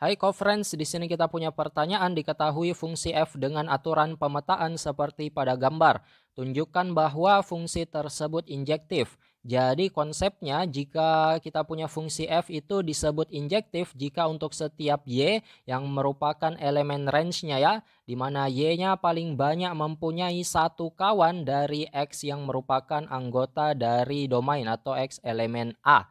Hai Conference, di sini kita punya pertanyaan diketahui fungsi f dengan aturan pemetaan seperti pada gambar. Tunjukkan bahwa fungsi tersebut injektif. Jadi konsepnya jika kita punya fungsi f itu disebut injektif jika untuk setiap y yang merupakan elemen range-nya ya, di mana y-nya paling banyak mempunyai satu kawan dari x yang merupakan anggota dari domain atau x elemen a.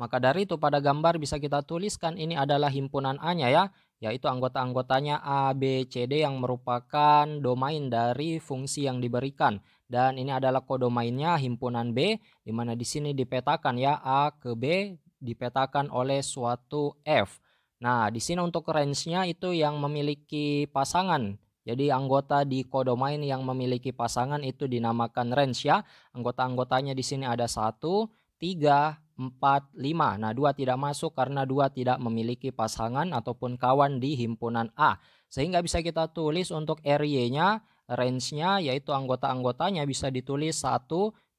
Maka dari itu pada gambar bisa kita tuliskan ini adalah himpunan A-nya ya, yaitu anggota-anggotanya A, B, C, D yang merupakan domain dari fungsi yang diberikan. Dan ini adalah kodomainnya himpunan B, di mana di sini dipetakan ya A ke B dipetakan oleh suatu F. Nah, di sini untuk range-nya itu yang memiliki pasangan. Jadi anggota di kodomain yang memiliki pasangan itu dinamakan range ya. Anggota-anggotanya di sini ada satu, tiga. 4, 5. Nah, 2 tidak masuk karena 2 tidak memiliki pasangan ataupun kawan di himpunan A. Sehingga bisa kita tulis untuk RY-nya, range-nya yaitu anggota-anggotanya bisa ditulis 1,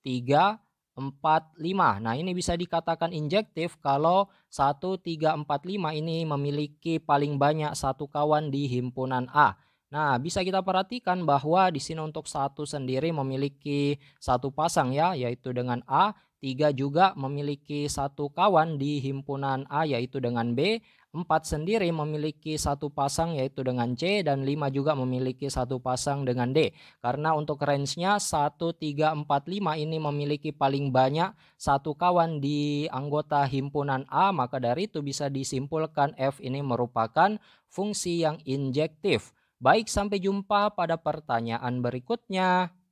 3, 4, 5. Nah, ini bisa dikatakan injektif kalau 1, 3, 4, 5 ini memiliki paling banyak satu kawan di himpunan A. Nah, bisa kita perhatikan bahwa di sini untuk satu sendiri memiliki satu pasang ya, yaitu dengan A. Tiga juga memiliki satu kawan di himpunan A yaitu dengan B. Empat sendiri memiliki satu pasang yaitu dengan C. Dan lima juga memiliki satu pasang dengan D. Karena untuk range-nya 1, 3, 4, 5 ini memiliki paling banyak satu kawan di anggota himpunan A. Maka dari itu bisa disimpulkan F ini merupakan fungsi yang injektif. Baik, sampai jumpa pada pertanyaan berikutnya.